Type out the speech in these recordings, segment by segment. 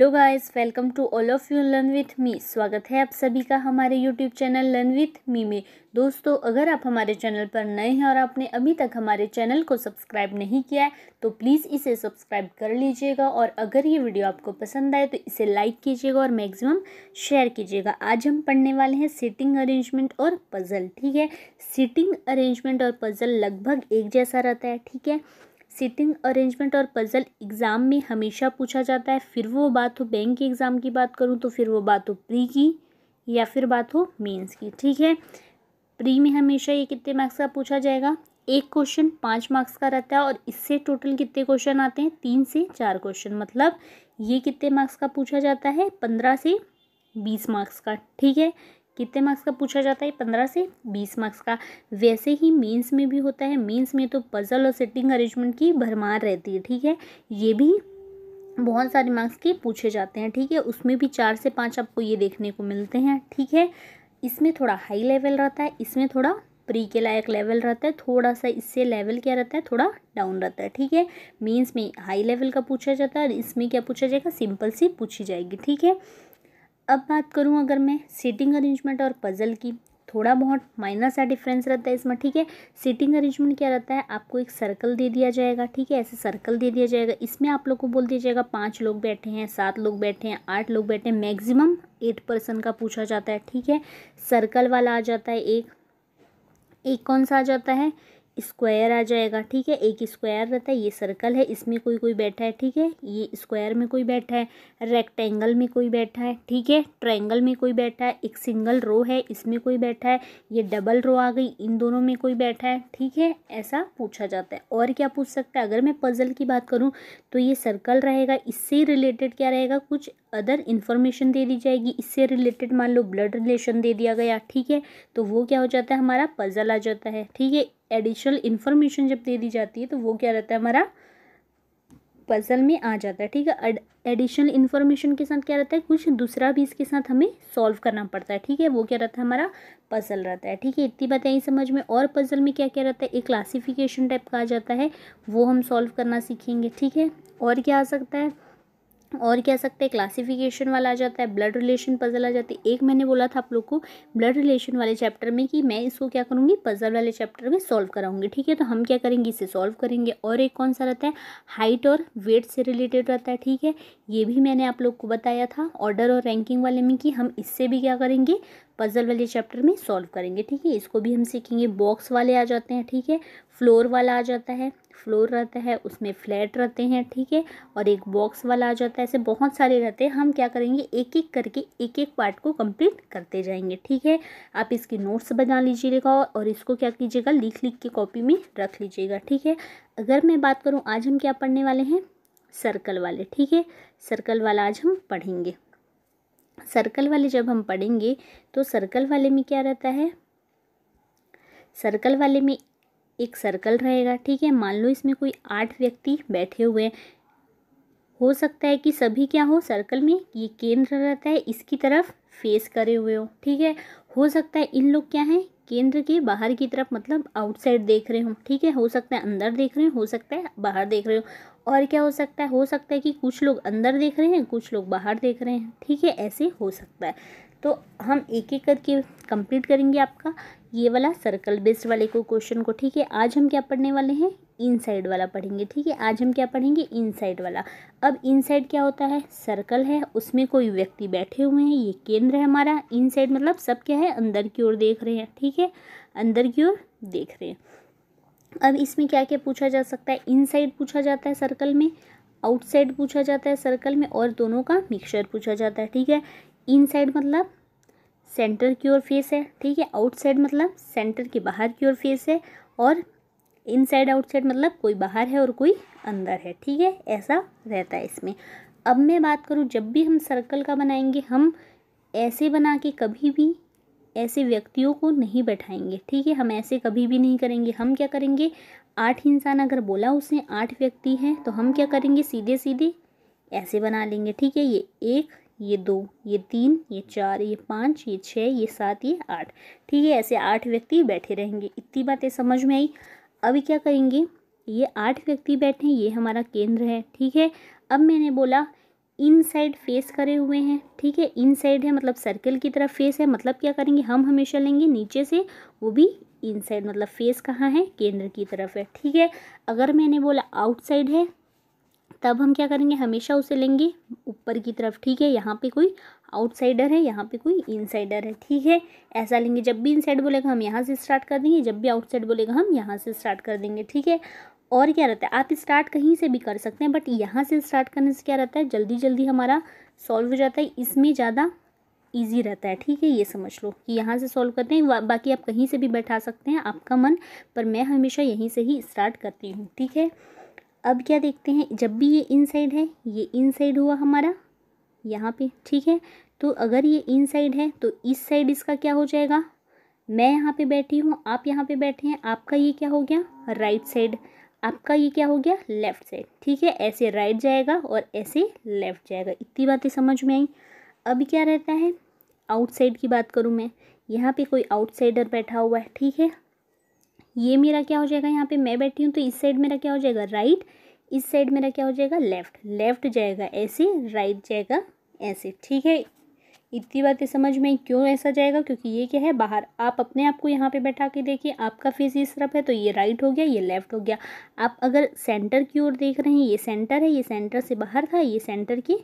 hello guys welcome to all of you learn with me स्वागत है आप सभी का हमारे YouTube channel learn with me में दोस्तों अगर आप हमारे चैनल पर नए हैं और आपने अभी तक हमारे चैनल को सब्सक्राइब नहीं किया है तो प्लीज़ इसे सब्सक्राइब कर लीजिएगा और अगर ये वीडियो आपको पसंद आए तो इसे लाइक कीजिएगा और मैक्सिमम शेयर कीजिएगा आज हम पढ़ने वाले हैं सीटिंग अरेंजमेंट और पज़ल ठीक है सीटिंग अरेंजमेंट और पज़ल लगभग एक जैसा रहता है ठीक है सिटिंग अरेंजमेंट और पजल एग्ज़ाम में हमेशा पूछा जाता है फिर वो बात हो बैंक के एग्ज़ाम की बात करूँ तो फिर वो बात हो प्री की या फिर बात हो मेंस की ठीक है प्री में हमेशा ये कितने मार्क्स का पूछा जाएगा एक क्वेश्चन पाँच मार्क्स का रहता है और इससे टोटल कितने क्वेश्चन आते हैं तीन से चार क्वेश्चन मतलब ये कितने मार्क्स का पूछा जाता है पंद्रह से बीस मार्क्स का ठीक है कितने मार्क्स का पूछा जाता है पंद्रह से बीस मार्क्स का वैसे ही मेंस में भी होता है मेंस में तो पजल और सेटिंग अरेंजमेंट की भरमार रहती है ठीक है ये भी बहुत सारे मार्क्स के पूछे जाते हैं ठीक है उसमें भी चार से पाँच आपको ये देखने को मिलते हैं ठीक है इसमें थोड़ा हाई लेवल रहता है इसमें थोड़ा प्री के लायक लेवल रहता है थोड़ा सा इससे लेवल क्या रहता है थोड़ा डाउन रहता है ठीक है मीन्स में हाई लेवल का पूछा जाता है और इसमें क्या पूछा जाएगा सिंपल सी पूछी जाएगी ठीक है अब बात करूँ अगर मैं सीटिंग अरेंजमेंट और पज़ल की थोड़ा बहुत माइनर सा डिफरेंस रहता है इसमें ठीक है सीटिंग अरेंजमेंट क्या रहता है आपको एक सर्कल दे दिया जाएगा ठीक है ऐसे सर्कल दे दिया जाएगा इसमें आप लोग को बोल दिया जाएगा पाँच लोग बैठे हैं सात लोग बैठे हैं आठ लोग बैठे हैं मैक्सिमम एट पर्सन का पूछा जाता है ठीक है सर्कल वाला आ जाता है एक एक कौन सा आ जाता है स्क्वायर आ जाएगा ठीक है एक स्क्वायर रहता है ये सर्कल है इसमें कोई कोई बैठा है ठीक है ये स्क्वायर में कोई बैठा है रेक्टेंगल में कोई बैठा है ठीक है ट्रायंगल में कोई बैठा है एक सिंगल रो है इसमें कोई बैठा है ये डबल रो आ गई इन दोनों में कोई बैठा है ठीक है ऐसा पूछा जाता है और क्या पूछ सकता है अगर मैं पजल की बात करूँ तो ये सर्कल रहेगा इससे रिलेटेड क्या रहेगा कुछ अदर इन्फॉर्मेशन दे दी जाएगी इससे रिलेटेड मान लो ब्लड रिलेशन दे दिया गया ठीक है तो वो क्या हो जाता है हमारा पजल आ जाता है ठीक है एडिशनल इन्फॉर्मेशन जब दे दी जाती है तो वो क्या रहता है हमारा पजल में आ जाता है ठीक है एडिशनल इन्फॉर्मेशन के साथ क्या रहता है कुछ दूसरा भी इसके साथ हमें सॉल्व करना पड़ता है ठीक है वो क्या रहता है हमारा पजल रहता है ठीक है इतनी बातें आई समझ में और पजल में क्या क्या रहता है एक क्लासिफिकेशन टाइप का आ जाता है वो हम सॉल्व करना सीखेंगे ठीक है और क्या आ सकता है और क्या सकते हैं क्लासिफिकेशन वाला आ जाता है ब्लड रिलेशन पजल आ जाती है एक मैंने बोला था आप लोग को ब्लड रिलेशन वाले चैप्टर में कि मैं इसको क्या करूँगी पजल वाले चैप्टर में सॉल्व कराऊंगी ठीक है तो हम क्या करेंगे इसे सॉल्व करेंगे और एक कौन सा रहता है हाइट और वेट से रिलेटेड रहता है ठीक है ये भी मैंने आप लोग को बताया था ऑर्डर और रैंकिंग वाले में कि हम इससे भी क्या करेंगे पजल वाले चैप्टर में सॉल्व करेंगे ठीक है इसको भी हम सीखेंगे बॉक्स वाले आ जाते हैं ठीक है फ्लोर वाला आ जाता है फ्लोर रहता है उसमें फ्लैट रहते हैं ठीक है और एक बॉक्स वाला आ जाता है ऐसे बहुत सारे रहते हैं हम क्या करेंगे एक एक करके एक एक पार्ट को कंप्लीट करते जाएंगे ठीक है आप इसके नोट्स बना लीजिएगा और इसको क्या कीजिएगा लिख लिख के कॉपी में रख लीजिएगा ठीक है अगर मैं बात करूँ आज हम क्या पढ़ने वाले हैं सर्कल वाले ठीक है सर्कल वाला आज हम पढ़ेंगे सर्कल वाले जब हम पढ़ेंगे तो सर्कल वाले में क्या रहता है सर्कल वाले में एक सर्कल रहेगा ठीक है मान लो इसमें कोई आठ व्यक्ति बैठे हुए हैं हो सकता है कि सभी क्या हो सर्कल में ये केंद्र रहता है इसकी तरफ फेस करे हुए हो ठीक है हो सकता है इन लोग क्या हैं केंद्र के बाहर की तरफ मतलब आउटसाइड देख रहे हो ठीक है हो सकता है अंदर देख रहे हो हो सकता है बाहर देख रहे हो और क्या हो सकता है हो सकता है कि कुछ लोग अंदर देख रहे हैं कुछ लोग बाहर देख रहे हैं ठीक है ऐसे हो सकता है तो हम एक एक करके कंप्लीट करेंगे आपका ये वाला सर्कल बेस्ड वाले को क्वेश्चन को ठीक है आज हम क्या पढ़ने वाले हैं इनसाइड वाला पढ़ेंगे ठीक है आज हम क्या पढ़ेंगे इनसाइड वाला अब इनसाइड क्या होता है सर्कल है उसमें कोई व्यक्ति बैठे हुए हैं ये केंद्र है हमारा इनसाइड मतलब सब क्या है अंदर की ओर देख रहे हैं ठीक है अंदर की ओर देख रहे हैं अब इसमें क्या क्या पूछा जा सकता है इनसाइड पूछा जाता है सर्कल में आउटसाइड पूछा जाता है सर्कल में और दोनों का मिक्सचर पूछा जाता है ठीक है इनसाइड मतलब सेंटर की ओर फेस है ठीक है आउटसाइड मतलब सेंटर के बाहर की ओर फेस है और इनसाइड आउटसाइड मतलब कोई बाहर है और कोई अंदर है ठीक है ऐसा रहता है इसमें अब मैं बात करूँ जब भी हम सर्कल का बनाएंगे हम ऐसे बना के कभी भी ऐसे व्यक्तियों को नहीं बैठाएंगे ठीक है हम ऐसे कभी भी नहीं करेंगे हम क्या करेंगे आठ इंसान अगर बोला उसने आठ व्यक्ति हैं तो हम क्या करेंगे सीधे सीधे ऐसे बना लेंगे ठीक है ये एक ये दो ये तीन ये चार ये पाँच ये छः ये सात ये आठ ठीक है ऐसे आठ व्यक्ति बैठे रहेंगे इतनी बातें समझ में आई अभी क्या करेंगे ये आठ व्यक्ति बैठे हैं ये हमारा केंद्र है ठीक है अब मैंने बोला इन साइड फेस करे हुए हैं ठीक है इन साइड है मतलब सर्कल की तरफ फेस है मतलब क्या करेंगे हम हमेशा लेंगे नीचे से वो भी इन साइड मतलब फेस कहाँ है केंद्र की तरफ है ठीक है अगर मैंने बोला आउटसाइड है तब हम क्या करेंगे हमेशा उसे लेंगे ऊपर की तरफ ठीक है यहाँ पे कोई आउटसाइडर है यहाँ पे कोई इनसाइडर है ठीक है ऐसा लेंगे जब भी इनसाइड बोलेगा हम यहाँ से स्टार्ट कर देंगे जब भी आउटसाइड बोलेगा हम यहाँ से स्टार्ट कर देंगे ठीक है और क्या रहता है आप स्टार्ट कहीं से भी कर सकते हैं बट यहाँ से स्टार्ट करने से क्या रहता है जल्दी जल्दी हमारा सॉल्व हो जाता है इसमें ज़्यादा ईजी रहता है ठीक है ये समझ लो कि यहाँ से सॉल्व करते हैं बाकी आप कहीं से भी बैठा सकते हैं आपका मन पर मैं हमेशा यहीं से ही स्टार्ट करती हूँ ठीक है अब क्या देखते हैं जब भी ये इनसाइड है ये इनसाइड हुआ हमारा यहाँ पे ठीक है तो अगर ये इनसाइड है तो इस साइड इसका क्या हो जाएगा मैं यहाँ पे बैठी हूँ आप यहाँ पे बैठे हैं आपका ये क्या हो गया राइट साइड आपका ये क्या हो गया लेफ़्ट साइड ठीक है ऐसे राइट जाएगा और ऐसे लेफ़्ट जाएगा इतनी बातें समझ में आई अब क्या रहता है आउटसाइड की बात करूँ मैं यहाँ पे कोई आउटसाइडर बैठा हुआ है ठीक है ये मेरा क्या हो जाएगा यहाँ पे मैं बैठी हूँ तो इस साइड मेरा क्या हो जाएगा राइट इस साइड मेरा क्या हो जाएगा लेफ़्ट लेफ़्ट जाएगा ऐसे राइट जाएगा ऐसे ठीक है इतनी बातें समझ में क्यों ऐसा जाएगा क्योंकि ये क्या है बाहर आप अपने आप को यहाँ पे बैठा के देखिए आपका फेस इस तरफ है तो ये राइट हो गया ये लेफ्ट हो गया आप अगर सेंटर की ओर देख रहे हैं ये सेंटर है ये सेंटर से बाहर था ये सेंटर की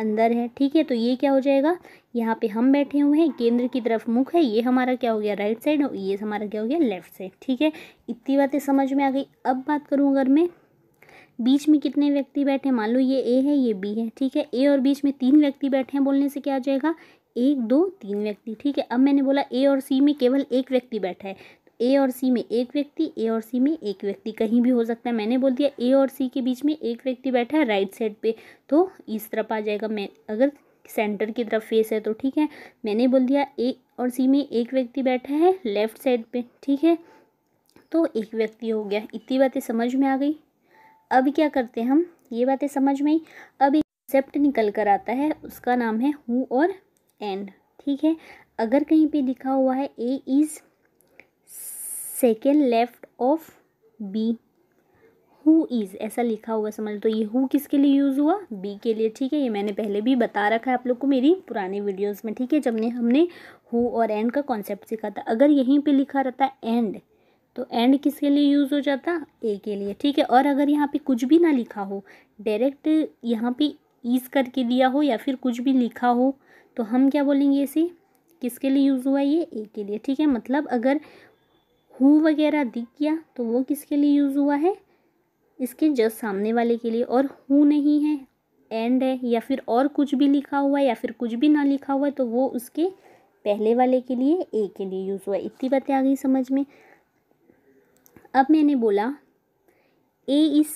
अंदर है ठीक है तो ये क्या हो जाएगा यहाँ पे हम बैठे हुए हैं केंद्र की तरफ मुख है ये हमारा क्या हो गया राइट साइड और ये हमारा क्या हो गया लेफ्ट साइड ठीक है इतनी बातें समझ में आ गई अब बात करूँ अगर मैं बीच में कितने व्यक्ति बैठे मान लो ये ए है ये बी है ठीक है ए और बीच में तीन व्यक्ति बैठे हैं बोलने से क्या आ जाएगा एक दो तीन व्यक्ति ठीक है अब मैंने बोला ए और सी में केवल एक व्यक्ति बैठा है ए और सी में एक व्यक्ति ए और सी में एक व्यक्ति कहीं भी हो सकता है मैंने बोल दिया ए और सी के बीच में एक व्यक्ति बैठा है राइट साइड पे तो इस तरफ आ जाएगा मैं अगर सेंटर की तरफ फेस है तो ठीक है मैंने बोल दिया ए और सी में एक व्यक्ति बैठा है लेफ्ट साइड पर ठीक है तो एक व्यक्ति हो गया इतनी बातें समझ में आ गई अब क्या करते हैं हम ये बातें समझ में आई अब एक कंसेप्ट निकल कर आता है उसका नाम है हु और एंड ठीक है अगर कहीं पे लिखा हुआ है A is second left of B who is ऐसा लिखा हुआ समझ तो ये हु किसके लिए यूज़ हुआ बी के लिए ठीक है ये मैंने पहले भी बता रखा है आप लोग को मेरी पुराने वीडियोस में ठीक है जब ने हमने हु और एंड का कॉन्सेप्ट सीखा था अगर यहीं पे लिखा रहता एंड तो एंड किसके लिए यूज़ हो जाता ए के लिए ठीक है और अगर यहाँ पे कुछ भी ना लिखा हो डायरेक्ट यहाँ पे ईज करके दिया हो या फिर कुछ भी लिखा हो तो हम क्या बोलेंगे इसे किसके लिए यूज़ हुआ ये ए के लिए ठीक है मतलब अगर हु वगैरह दिख गया तो वो किसके लिए यूज़ हुआ है इसके जस्ट सामने वाले के लिए और हु नहीं है एंड है या फिर और कुछ भी लिखा हुआ है या फिर कुछ भी ना लिखा हुआ है तो वो उसके पहले वाले के लिए ए के लिए यूज़ हुआ इतनी बातें आ गई समझ में अब मैंने बोला A is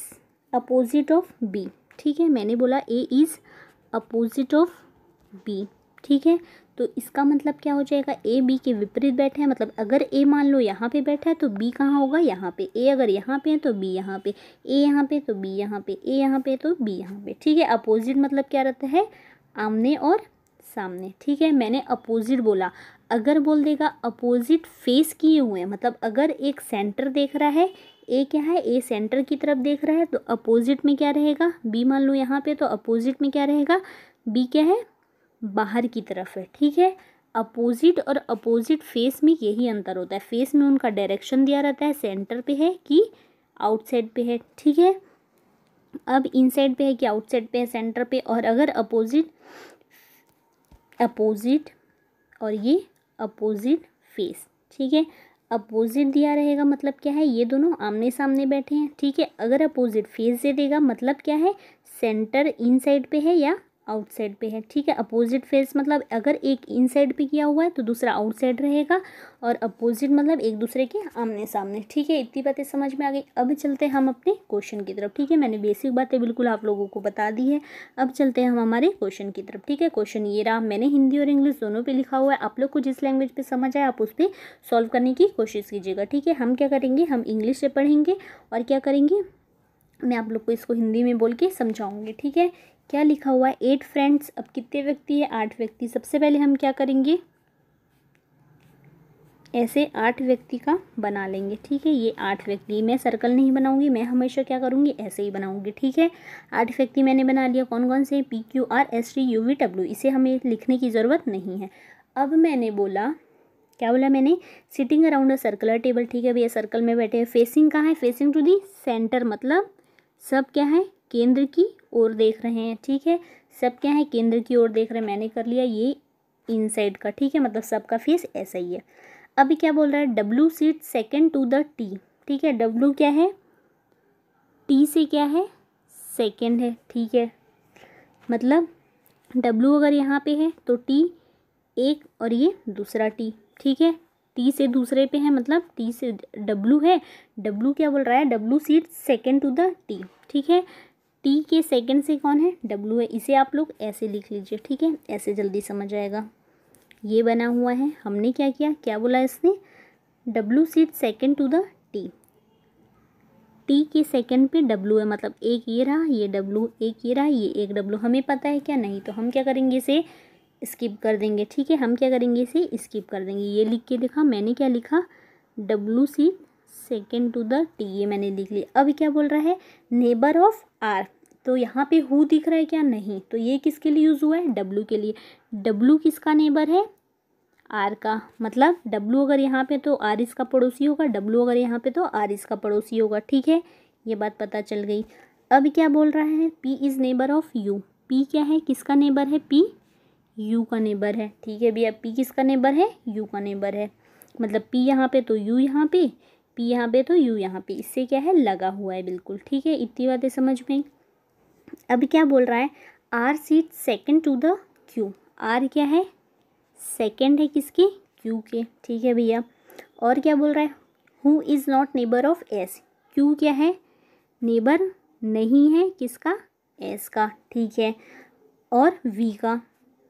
opposite of B ठीक है मैंने बोला A is opposite of B ठीक है तो इसका मतलब क्या हो जाएगा ए बी के विपरीत बैठे हैं मतलब अगर ए मान लो यहाँ पे बैठा है तो बी कहाँ होगा यहाँ पे ए अगर यहाँ पे है तो बी यहाँ पे ए यहाँ पे तो बी यहाँ पे ए यहाँ पे तो बी यहाँ पे ठीक है अपोजिट मतलब क्या रहता है आमने और सामने ठीक है मैंने अपोजिट बोला अगर बोल देगा अपोजिट फेस किए हुए हैं मतलब अगर एक सेंटर देख रहा है ए क्या है ए सेंटर की तरफ देख रहा है तो अपोजिट में क्या रहेगा बी मान लो यहाँ पे तो अपोजिट में क्या रहेगा बी क्या है बाहर की तरफ है ठीक है अपोजिट और अपोजिट फेस में यही अंतर होता है फेस में उनका डायरेक्शन दिया रहता है सेंटर पे है कि आउटसाइड पे है ठीक है अब इनसाइड पे है कि आउटसाइड पे है सेंटर पे और अगर अपोजिट अपोजिट और ये अपोजिट फेस ठीक है अपोजिट दिया रहेगा मतलब क्या है ये दोनों आमने सामने बैठे हैं ठीक है अगर अपोजिट फेस दे देगा मतलब क्या है सेंटर इन साइड पे है या आउटसाइड पे है ठीक है अपोजिट फेस मतलब अगर एक इनसाइड पे किया हुआ है तो दूसरा आउटसाइड रहेगा और अपोजिट मतलब एक दूसरे के आमने सामने ठीक है इतनी बातें समझ में आ गई अब चलते हैं हम अपने क्वेश्चन की तरफ ठीक है मैंने बेसिक बातें बिल्कुल आप लोगों को बता दी है अब चलते हैं हम हमारे क्वेश्चन की तरफ ठीक है क्वेश्चन ये रहा मैंने हिंदी और इंग्लिश दोनों पर लिखा हुआ है आप लोग को जिस लैंग्वेज पर समझ आए आप उस पर सॉल्व करने की कोशिश कीजिएगा ठीक है हम क्या करेंगे हम इंग्लिश से पढ़ेंगे और क्या करेंगे मैं आप लोग को इसको हिंदी में बोल के समझाऊँगी ठीक है क्या लिखा हुआ है एट फ्रेंड्स अब कितने व्यक्ति है आठ व्यक्ति सबसे पहले हम क्या करेंगे ऐसे आठ व्यक्ति का बना लेंगे ठीक है ये आठ व्यक्ति मैं सर्कल नहीं बनाऊंगी मैं हमेशा क्या करूँगी ऐसे ही बनाऊंगी ठीक है आठ व्यक्ति मैंने बना लिया कौन कौन से P Q R S T U V W इसे हमें लिखने की ज़रूरत नहीं है अब मैंने बोला क्या बोला मैंने sitting around a circular table ठीक है भैया सर्कल में बैठे हैं फेसिंग कहाँ है फेसिंग टू दी सेंटर मतलब सब क्या है केंद्र की ओर देख रहे हैं ठीक है सब क्या है केंद्र की ओर देख रहे हैं मैंने कर लिया ये इनसाइड का ठीक है मतलब सबका फेस ऐसा ही है अभी क्या बोल रहा है W seat second to the T ठीक है डब्लू क्या है टी से क्या है सेकेंड है ठीक है मतलब डब्लू अगर यहाँ पे है तो टी एक और ये दूसरा टी ठीक है टी से दूसरे पे है मतलब टी से डब्लू है डब्लू क्या बोल रहा है W seat second to the T ठीक है टी के सेकंड से कौन है डब्ल्यू है इसे आप लोग ऐसे लिख लीजिए ठीक है ऐसे जल्दी समझ आएगा ये बना हुआ है हमने क्या किया क्या बोला इसने W seat second to the T T के सेकंड पे डब्लू है मतलब एक ये रहा ये डब्लू एक ये रहा ये एक डब्लू हमें पता है क्या नहीं तो हम क्या करेंगे इसे स्किप कर देंगे ठीक है हम क्या करेंगे इसे स्किप कर देंगे ये लिख के देखा मैंने क्या लिखा W C second to the T ये मैंने लिख लिया अब क्या बोल रहा है नेबर ऑफ आर तो यहाँ पे हु दिख रहा है क्या नहीं तो ये किसके लिए यूज़ हुआ है डब्लू के लिए डब्लू किसका नेबर है आर का मतलब डब्लू अगर यहाँ पे तो आर इसका पड़ोसी होगा डब्लू अगर यहाँ पे तो आर इसका पड़ोसी होगा ठीक है ये बात पता चल गई अब क्या बोल रहा है P is neighbour of U P क्या है किसका नेबर है पी यू का नेबर है ठीक है भैया पी किसका नेबर है यू का नेबर है मतलब पी यहाँ पे तो यू यहाँ पे पी यहाँ पे तो यू यहाँ पे इससे क्या है लगा हुआ है बिल्कुल ठीक है इतनी बातें समझ में अब क्या बोल रहा है R sit second to the Q R क्या है सेकेंड है किसके क्यू के ठीक है भैया और क्या बोल रहा है who is not neighbour of S Q क्या है नेबर नहीं है किसका एस का ठीक है और वी का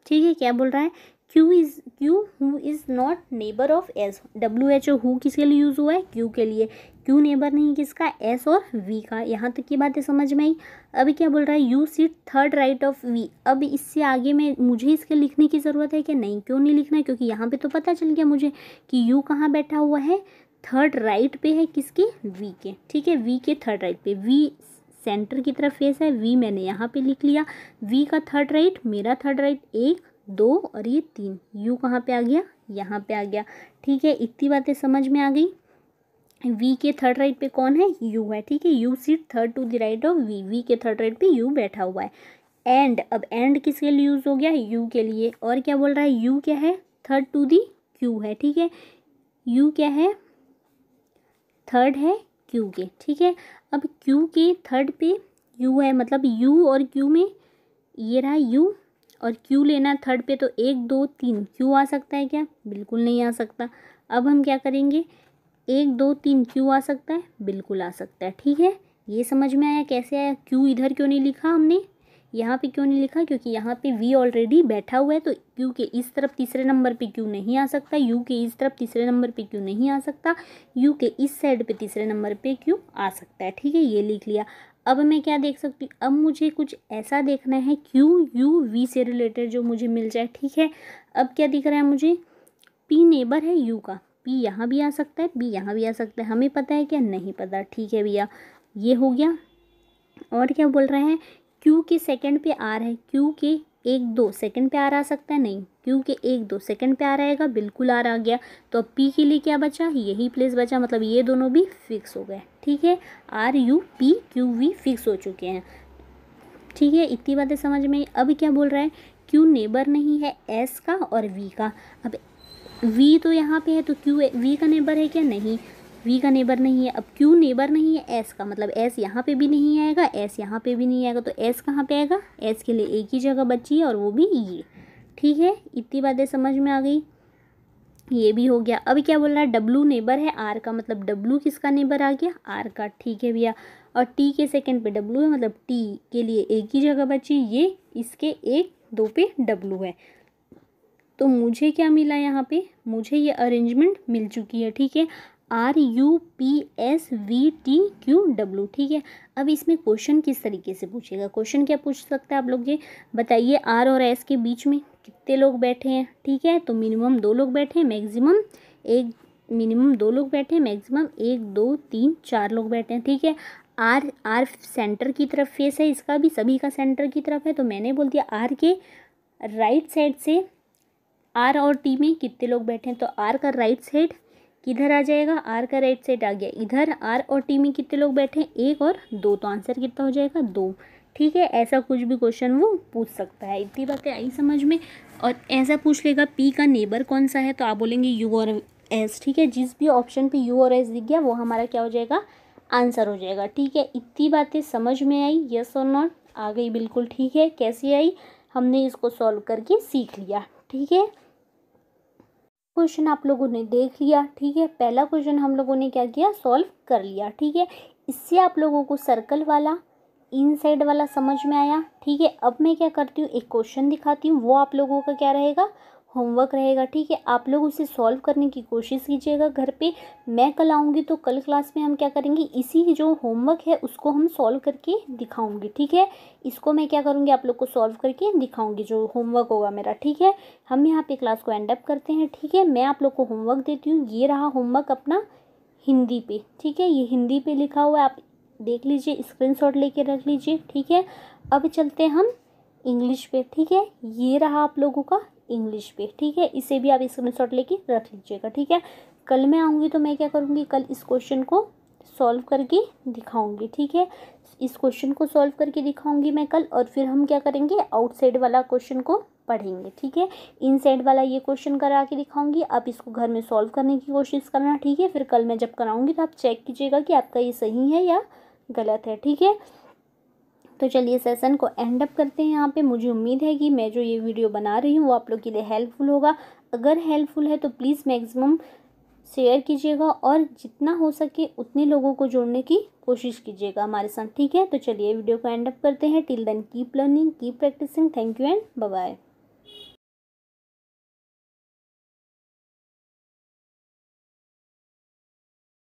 ठीक है क्या बोल रहा है Q is Q who is not neighbour of S W H O who किसके लिए यूज़ हुआ है क्यू के लिए क्यू नेबर नहीं किसका एस और वी का यहाँ तक की बातें समझ में आई अभी क्या बोल रहा है U sit third right of V अब इससे आगे में मुझे इसके लिखने की ज़रूरत है कि नहीं क्यों नहीं लिखना है क्योंकि यहाँ पे तो पता चल गया मुझे कि यू कहाँ बैठा हुआ है थर्ड राइट पे है किसके वी के ठीक है वी के थर्ड राइट पे वी सेंटर की तरफ फेस है वी मैंने यहाँ पे लिख लिया वी का थर्ड राइट मेरा थर्ड राइट एक दो और ये तीन यू कहाँ पे आ गया यहाँ पे आ गया ठीक है इतनी बातें समझ में आ गई वी के थर्ड राइट पे कौन है यू है ठीक है U sit third to the right of V V के थर्ड राइट पे यू बैठा हुआ है एंड अब एंड किसके लिए यूज़ हो गया यू के लिए और क्या बोल रहा है यू क्या है थर्ड टू दी क्यू है ठीक है यू क्या है थर्ड है क्यू के ठीक है अब क्यू के थर्ड पे यू है मतलब यू और क्यू में ये रहा यू और क्यू लेना थर्ड पे तो एक दो तीन क्यू आ सकता है क्या बिल्कुल नहीं आ सकता अब हम क्या करेंगे एक दो तीन क्यू आ सकता है बिल्कुल आ सकता है ठीक है ये समझ में आया कैसे आया क्यू इधर क्यों नहीं लिखा हमने यहाँ पे क्यों नहीं लिखा क्योंकि यहाँ पे वी ऑलरेडी बैठा हुआ है तो क्यू के इस तरफ तीसरे नंबर पे क्यू नहीं आ सकता यू के इस तरफ तीसरे नंबर पे क्यू नहीं आ सकता यू के इस साइड पे तीसरे नंबर पे क्यू आ सकता है ठीक है ये लिख लिया अब मैं क्या देख सकती हूँ अब मुझे कुछ ऐसा देखना है क्यू यू वी से रिलेटेड जो मुझे मिल जाए ठीक है अब क्या दिख रहा है मुझे पी नेबर है यू का पी यहाँ भी आ सकता है बी यहाँ भी आ सकता है हमें पता है क्या नहीं पता ठीक है भैया ये हो गया और क्या बोल रहे हैं क्यू के सेकंड पे आर है क्यू के एक दो सेकंड पे आर आ सकता है नहीं क्यू के एक दो सेकंड पे आ रहेगा बिल्कुल आ आ गया तो अब पी के लिए क्या बचा यही प्लेस बचा मतलब ये दोनों भी फिक्स हो गए ठीक है R U P Q V fix हो चुके हैं ठीक है इतनी बातें समझ में अब क्या बोल रहा है क्यू नेबर नहीं है एस का और वी का अब वी तो यहाँ पे है तो क्यू वी का नेबर है क्या नहीं वी का नेबर नहीं है अब क्यू नेबर नहीं है एस का मतलब एस यहाँ पे भी नहीं आएगा एस यहाँ पे भी नहीं आएगा तो एस कहाँ पे आएगा एस के लिए एक ही जगह बची है और वो भी ये ठीक है इतनी बातें समझ में आ गई ये भी हो गया अभी क्या बोल रहा है डब्लू नेबर है आर का मतलब डब्लू किसका नेबर आ गया आर का ठीक है भैया और टी के सेकंड पे डब्लू है मतलब टी के लिए एक ही जगह बची ये इसके एक दो पे डब्लू है तो मुझे क्या मिला यहाँ पे मुझे ये अरेंजमेंट मिल चुकी है ठीक है R U P S V T Q W ठीक है अब इसमें क्वेश्चन किस तरीके से पूछेगा क्वेश्चन क्या पूछ सकता है आप लोग ये बताइए आर और एस के बीच में कितने लोग बैठे हैं ठीक है तो मिनिमम दो लोग बैठे हैं मैक्सिमम एक मिनिमम दो लोग बैठे हैं मैक्सिमम एक दो तीन चार लोग बैठे हैं ठीक है आर आर सेंटर की तरफ फेस है इसका भी सभी का सेंटर की तरफ है तो मैंने बोल दिया आर के राइट साइड से आर और टी में कितने लोग बैठे हैं तो आर का राइट साइड किधर आ जाएगा आर का राइट साइड आ गया इधर आर और टी में कितने लोग बैठे हैं एक और दो तो आंसर कितना हो जाएगा दो ठीक है ऐसा कुछ भी क्वेश्चन वो पूछ सकता है इतनी बातें आई समझ में और ऐसा पूछ लेगा पी का नेबर कौन सा है तो आप बोलेंगे यू और एस ठीक है जिस भी ऑप्शन पे यू और एस दिख गया वो हमारा क्या हो जाएगा आंसर हो जाएगा ठीक है इतनी बातें समझ में आई यस और नॉट आ गई बिल्कुल ठीक है कैसी आई हमने इसको सॉल्व करके सीख लिया ठीक है क्वेश्चन आप लोगों ने देख लिया ठीक है पहला क्वेश्चन हम लोगों ने क्या किया सॉल्व कर लिया ठीक है इससे आप लोगों को सर्कल वाला इनसाइड वाला समझ में आया ठीक है अब मैं क्या करती हूँ एक क्वेश्चन दिखाती हूँ वो आप लोगों का क्या रहेगा होमवर्क रहेगा ठीक है आप लोग उसे सॉल्व करने की कोशिश कीजिएगा घर पे मैं कल आऊँगी तो कल क्लास में हम क्या करेंगे इसी जो होमवर्क है उसको हम सॉल्व करके दिखाऊंगी ठीक है इसको मैं क्या करूँगी आप लोग को सॉल्व करके दिखाऊंगी जो होमवर्क होगा मेरा ठीक है हम यहाँ पे क्लास को एंड अप करते हैं ठीक है मैं आप लोग को होमवर्क देती हूँ ये रहा होमवर्क अपना हिंदी पे ठीक है ये हिंदी पे लिखा हुआ है आप देख लीजिए स्क्रीनशॉट लेके रख लीजिए ठीक है अब चलते हम इंग्लिश पे ठीक है ये रहा आप लोगों का इंग्लिश पे ठीक है इसे भी आप शॉट लेके रख लीजिएगा ठीक है कल मैं आऊँगी तो मैं क्या करूँगी कल इस क्वेश्चन को सॉल्व करके दिखाऊंगी ठीक है इस क्वेश्चन को सॉल्व करके दिखाऊंगी मैं कल और फिर हम क्या करेंगे आउटसाइड वाला क्वेश्चन को पढ़ेंगे ठीक है इनसाइड वाला ये क्वेश्चन करा के दिखाऊंगी आप इसको घर में सॉल्व करने की कोशिश करना ठीक है फिर कल मैं जब कराऊंगी तो आप चेक कीजिएगा कि आपका ये सही है या गलत है ठीक है तो चलिए सेशन को एंड अप करते हैं यहाँ पे मुझे उम्मीद है कि मैं जो ये वीडियो बना रही हूँ वो आप लोग के लिए हेल्पफुल होगा अगर हेल्पफुल है तो प्लीज़ मैक्सिमम शेयर कीजिएगा और जितना हो सके उतने लोगों को जोड़ने की कोशिश कीजिएगा हमारे साथ ठीक है तो चलिए वीडियो को एंड अप करते हैं till then keep learning keep practising thank you and bye